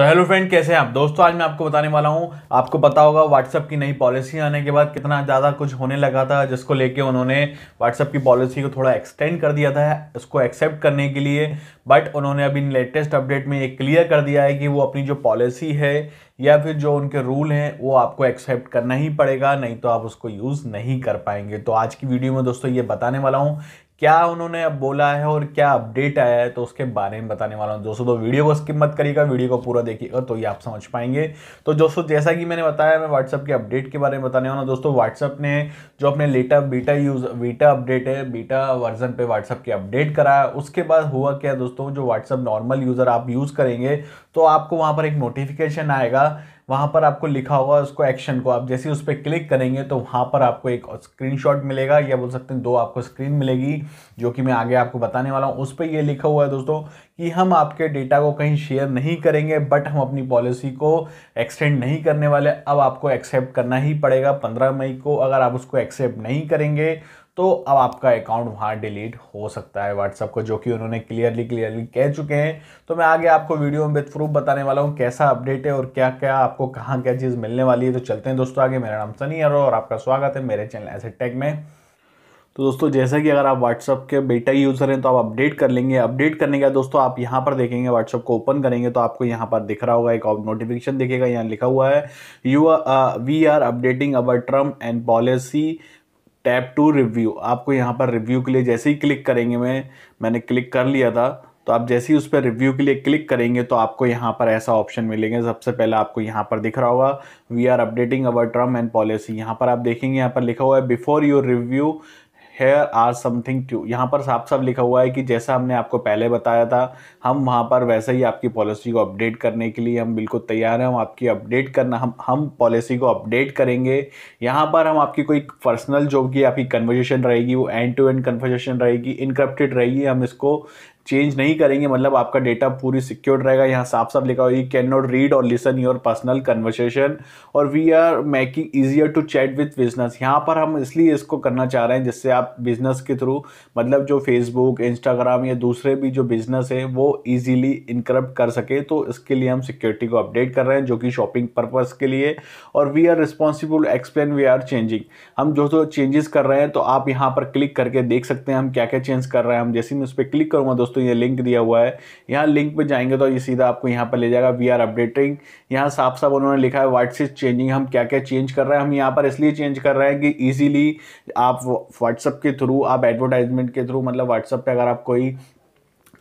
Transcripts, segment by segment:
तो hello friend कैसे हैं आप दोस्तों आज मैं आपको बताने वाला हूं आपको पता होगा व्हाट्सअप की नई पॉलिसी आने के बाद कितना ज़्यादा कुछ होने लगा था जिसको लेके उन्होंने व्हाट्सअप की पॉलिसी को थोड़ा एक्सटेंड कर दिया था उसको एक्सेप्ट करने के लिए बट उन्होंने अभी लेटेस्ट अपडेट में ये क्लियर कर दिया है कि वो अपनी जो पॉलिसी है या फिर जो उनके रूल हैं वो आपको एक्सेप्ट करना ही पड़ेगा नहीं तो आप उसको यूज़ नहीं कर पाएंगे तो आज की वीडियो में दोस्तों ये बताने वाला हूँ क्या उन्होंने अब बोला है और क्या अपडेट आया है तो उसके बारे में बताने वाला हूँ दोस्तों तो वीडियो को स्किप मत करिएगा वीडियो को पूरा देखिएगा तो ये आप समझ पाएंगे तो दोस्तों जैसा कि मैंने बताया मैं व्हाट्सअप के अपडेट के बारे में बताने वाला हूँ दोस्तों व्हाट्सअप ने जो अपने लेटा बीटा यूज बीटा अपडेट है बीटा वर्जन पर व्हाट्सअप के अपडेट कराया उसके बाद हुआ क्या दोस्तों जो व्हाट्सअप नॉर्मल यूज़र आप यूज़ करेंगे तो आपको वहाँ पर एक नोटिफिकेशन आएगा वहाँ पर आपको लिखा होगा उसको एक्शन को आप जैसे उस पर क्लिक करेंगे तो वहाँ पर आपको एक स्क्रीनशॉट मिलेगा या बोल सकते हैं दो आपको स्क्रीन मिलेगी जो कि मैं आगे आपको बताने वाला हूँ उस पर यह लिखा हुआ है दोस्तों कि हम आपके डेटा को कहीं शेयर नहीं करेंगे बट हम अपनी पॉलिसी को एक्सटेंड नहीं करने वाले अब आपको एक्सेप्ट करना ही पड़ेगा पंद्रह मई को अगर आप उसको एक्सेप्ट नहीं करेंगे तो अब आपका अकाउंट वहाँ डिलीट हो सकता है व्हाट्सअप को जो कि उन्होंने क्लियरली क्लियरली कह चुके हैं तो मैं आगे आपको वीडियो में बेथ प्रूफ बताने वाला हूँ कैसा अपडेट है और क्या क्या आपको कहाँ क्या चीज़ मिलने वाली है तो चलते हैं दोस्तों आगे मेरा नाम सनी अरो और आपका स्वागत है मेरे चैनल एसेट टेक में तो दोस्तों जैसा कि अगर आप WhatsApp के बेटा यूज़र हैं तो आप अपडेट कर लेंगे अपडेट करने के बाद दोस्तों आप यहाँ पर देखेंगे WhatsApp को ओपन करेंगे तो आपको यहाँ पर दिख रहा होगा एक नोटिफिकेशन दिखेगा यहाँ लिखा हुआ है you we are updating our term and policy tap to review आपको यहाँ पर रिव्यू के लिए जैसे ही क्लिक करेंगे मैं मैंने क्लिक कर लिया था तो आप जैसे ही उस पर रिव्यू के लिए क्लिक करेंगे तो आपको यहाँ पर ऐसा ऑप्शन मिलेंगे सबसे पहले आपको यहाँ पर दिख रहा होगा we are updating our term and policy यहाँ पर आप देखेंगे यहाँ पर लिखा हुआ है before your review here are something to यहाँ पर साफ साफ लिखा हुआ है कि जैसा हमने आपको पहले बताया था हम वहाँ पर वैसे ही आपकी पॉलिसी को अपडेट करने के लिए हम बिल्कुल तैयार हैं हम आपकी अपडेट करना हम हम पॉलिसी को अपडेट करेंगे यहाँ पर हम आपकी कोई पर्सनल जो कि आपकी कन्वर्जेशन रहेगी वो एंड टू एंड कन्वर्जेशन रहेगी इनक्रप्टेड रहेगी हम इसको चेंज नहीं करेंगे मतलब आपका डेटा पूरी सिक्योर रहेगा यहाँ साफ साफ लिखा हुआ यू कैन नॉट रीड और लिसन योर पर्सनल कन्वर्सेशन और we are making easier to chat with business यहाँ पर हम इसलिए इसको करना चाह रहे हैं जिससे आप बिजनेस के थ्रू मतलब जो फेसबुक इंस्टाग्राम या दूसरे भी जो बिजनेस है वो ईजिली इनक्रप्ट कर सके तो इसके लिए हम सिक्योरिटी को अपडेट कर रहे हैं जो कि शॉपिंग पर्पज़ के लिए और we are responsible explain we are changing हम जो जो चेंजेस कर रहे हैं तो आप यहाँ पर क्लिक करके देख सकते हैं हम क्या क्या चेंज कर रहे हैं हम जैसे मैं उस पर क्लिक करूँगा दोस्तों दोस्तों ये लिंक दिया हुआ है यहाँ लिंक पे जाएंगे तो ये सीधा आपको यहाँ पर ले जाएगा वी आर अपडेटिंग यहाँ साफ साफ उन्होंने लिखा है व्हाट्स इज चेंजिंग हम क्या क्या चेंज कर रहे हैं हम यहाँ पर इसलिए चेंज कर रहे हैं कि ईजिली आप व्हाट्सअप के थ्रू आप एडवर्टाइजमेंट के थ्रू मतलब व्हाट्सअप पर अगर आप कोई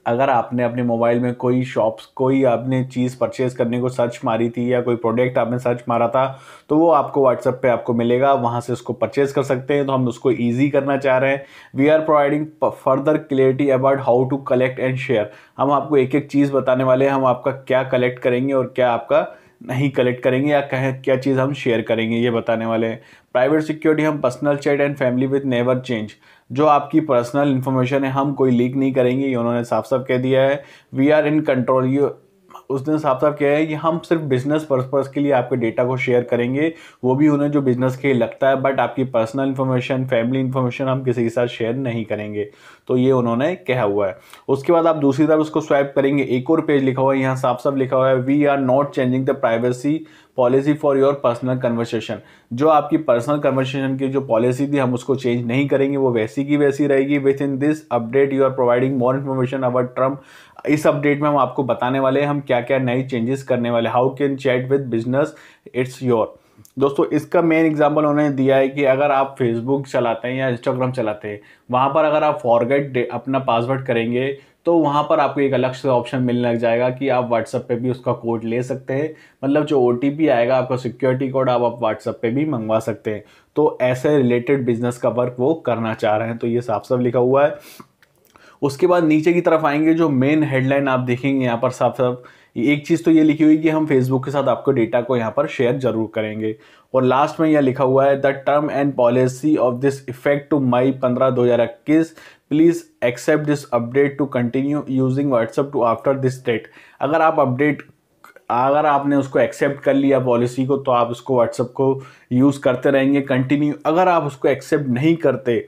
अगर आपने अपने मोबाइल में कोई शॉप्स कोई आपने चीज़ परचेज़ करने को सर्च मारी थी या कोई प्रोडक्ट आपने सर्च मारा था तो वो आपको व्हाट्सएप पे आपको मिलेगा वहाँ से उसको परचेज़ कर सकते हैं तो हम उसको ईजी करना चाह रहे हैं we are providing further clarity about how to collect and share हम आपको एक एक चीज़ बताने वाले हैं हम आपका क्या कलेक्ट करेंगे और क्या आपका नहीं कलेक्ट करेंगे या कह क्या चीज़ हम शेयर करेंगे ये बताने वाले हैं प्राइवेट सिक्योरिटी हम personal chat and family with never change जो आपकी पर्सनल इन्फॉर्मेशन है हम कोई लीक नहीं करेंगे ये उन्होंने साफ साफ कह दिया है we are in control you उस दिन साफ साफ क्या है कि हम सिर्फ बिजनेस पर्पज के लिए आपके डेटा को शेयर करेंगे वो भी उन्हें जो बिजनेस के लगता है बट आपकी पर्सनल इन्फॉर्मेशन फैमिली इन्फॉर्मेशन हम किसी के साथ शेयर नहीं करेंगे तो ये उन्होंने कहा हुआ है उसके बाद आप दूसरी तरफ उसको स्वाइप करेंगे एक और पेज लिखा हुआ है यहाँ साफ साफ लिखा हुआ है we are not changing the privacy policy for your personal conversation जो आपकी पर्सनल कन्वर्सेशन की जो पॉलिसी थी हम उसको चेंज नहीं करेंगे वो वैसी की वैसी रहेगी within this update you are providing more information about Trump इस अपडेट में हम आपको बताने वाले हैं हम क्या क्या नई चेंजेस करने वाले how can chat with business it's your दोस्तों इसका मेन एग्जांपल उन्होंने दिया है कि अगर आप फेसबुक चलाते हैं या इंस्टाग्राम चलाते हैं वहाँ पर अगर आप फॉरगेट अपना पासवर्ड करेंगे तो वहाँ पर आपको एक अलग से ऑप्शन मिलने लग जाएगा कि आप व्हाट्सअप पे भी उसका कोड ले सकते हैं मतलब जो ओ आएगा आपका सिक्योरिटी कोड आप, व्हाट्सअप पे भी मंगवा सकते हैं तो ऐसे रिलेटेड बिजनेस का वर्क वो करना चाह रहे हैं तो ये साफ साफ लिखा हुआ है उसके बाद नीचे की तरफ आएंगे जो मेन हेडलाइन आप देखेंगे यहाँ पर साफ साफ एक चीज़ तो ये लिखी हुई कि हम फेसबुक के साथ आपको डेटा को यहाँ पर शेयर जरूर करेंगे और लास्ट में यह लिखा हुआ है the term and policy of this effect to May पंद्रह दो हज़ार इक्कीस please accept this update to continue using WhatsApp to after this date अगर आप अपडेट अगर आपने उसको एक्सेप्ट कर लिया पॉलिसी को तो आप उसको व्हाट्सअप को यूज़ करते रहेंगे कंटिन्यू अगर आप उसको एक्सेप्ट नहीं करते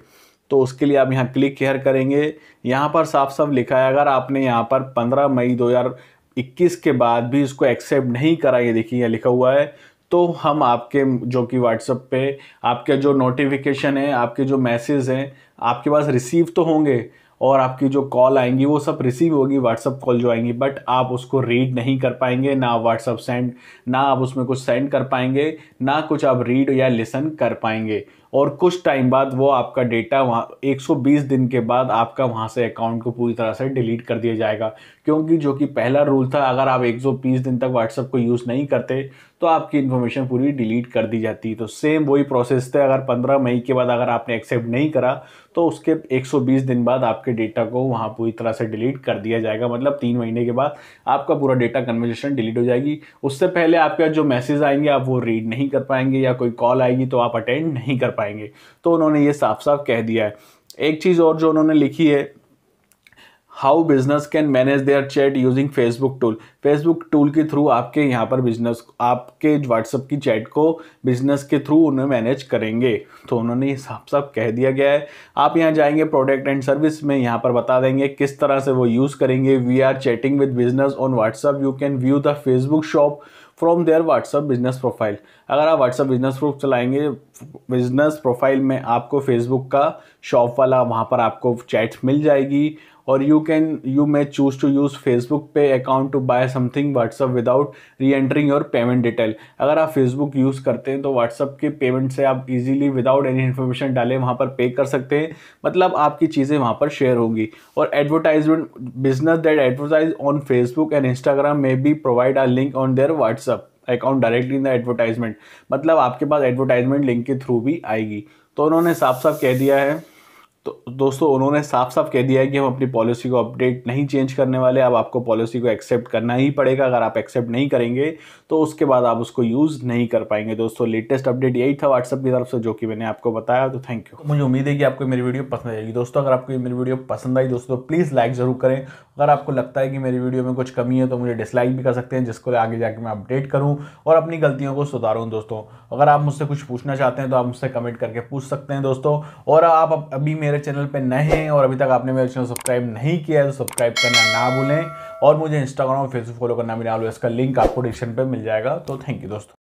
तो उसके लिए आप यहाँ क्लिक हेयर करेंगे यहाँ पर साफ साफ लिखा है अगर आपने यहाँ पर 15 मई 2021 के बाद भी इसको एक्सेप्ट नहीं करा ये देखिए लिखा हुआ है तो हम आपके जो कि व्हाट्सअप पे आपके जो नोटिफिकेशन है आपके जो मैसेज हैं आपके पास रिसीव तो होंगे और आपकी जो कॉल आएंगी वो सब रिसीव होगी व्हाट्सअप कॉल जो आएंगी बट आप उसको रीड नहीं कर पाएंगे ना व्हाट्सअप सेंड ना आप उसमें कुछ सेंड कर पाएंगे ना कुछ आप रीड या लिसन कर पाएंगे और कुछ टाइम बाद वो आपका डेटा वहाँ एक दिन के बाद आपका वहाँ से अकाउंट को पूरी तरह से डिलीट कर दिया जाएगा क्योंकि जो कि पहला रूल था अगर आप एक दिन तक व्हाट्सएप को यूज़ नहीं करते तो आपकी इन्फॉर्मेशन पूरी डिलीट कर दी जाती है तो सेम वही प्रोसेस थे अगर 15 मई के बाद अगर आपने एक्सेप्ट नहीं करा तो उसके 120 दिन बाद आपके डेटा को वहाँ पूरी तरह से डिलीट कर दिया जाएगा मतलब तीन महीने के बाद आपका पूरा डेटा कन्वर्जेशन डिलीट हो जाएगी उससे पहले आपके जो मैसेज आएंगे आप वो रीड नहीं कर पाएंगे या कोई कॉल आएगी तो आप अटेंड नहीं कर पाएंगे तो उन्होंने ये साफ साफ कह दिया है एक चीज़ और जो उन्होंने लिखी है how business can manage their chat using Facebook tool Facebook tool के थ्रू आपके यहाँ पर बिजनेस आपके व्हाट्सअप की चैट को बिजनेस के थ्रू उन्हें मैनेज करेंगे तो उन्होंने साफ साफ कह दिया गया है आप यहाँ जाएंगे प्रोडक्ट एंड सर्विस में यहाँ पर बता देंगे किस तरह से वो यूज़ करेंगे we are chatting with business on WhatsApp you can view the Facebook shop from their WhatsApp business profile अगर आप व्हाट्सअप बिजनेस प्रूफ चलाएंगे बिजनेस प्रोफाइल में आपको फेसबुक का शॉप वाला वहाँ पर आपको चैट्स मिल जाएगी और you can you may choose to use Facebook pay account to buy something WhatsApp without re entering your payment detail अगर आप फेसबुक यूज़ करते हैं तो व्हाट्सअप के पेमेंट से आप इजीली विदाउट एनी इन्फॉर्मेशन डाले वहाँ पर पे कर सकते हैं मतलब आपकी चीज़ें वहाँ पर शेयर होंगी और advertisement business that advertise on Facebook and Instagram में be provide a link on their WhatsApp account directly in the advertisement मतलब आपके पास एडवर्टाइजमेंट लिंक के थ्रू भी आएगी तो उन्होंने साफ साफ कह दिया है तो दोस्तों उन्होंने साफ साफ कह दिया है कि हम अपनी पॉलिसी को अपडेट नहीं चेंज करने वाले अब आपको पॉलिसी को एक्सेप्ट करना ही पड़ेगा अगर आप एक्सेप्ट नहीं करेंगे तो उसके बाद आप उसको यूज़ नहीं कर पाएंगे दोस्तों लेटेस्ट अपडेट यही था व्हाट्सअप की तरफ से जो कि मैंने आपको बताया तो थैंक यू मुझे उम्मीद है कि आपको मेरी वीडियो पसंद आएगी दोस्तों अगर आपको मेरी वीडियो पसंद आई दोस्तों प्लीज़ लाइक ज़रूर करें अगर आपको लगता है कि मेरी वीडियो में कुछ कमी है तो मुझे डिसलाइक भी कर सकते हैं जिसको आगे जाके मैं अपडेट करूँ और अपनी गलतियों को सुधारूँ दोस्तों अगर आप मुझसे कुछ पूछना चाहते हैं तो आप मुझसे कमेंट करके पूछ सकते हैं दोस्तों और आप अभी मेरे मेरे चैनल पे नए हैं और अभी तक आपने मेरा चैनल सब्सक्राइब नहीं किया है तो सब्सक्राइब करना ना भूलें और मुझे इंस्टाग्राम और फेसबुक फॉलो करना मिला आलो इसका लिंक आपको डिस्क्रिप्शन पर मिल जाएगा तो थैंक यू दोस्तों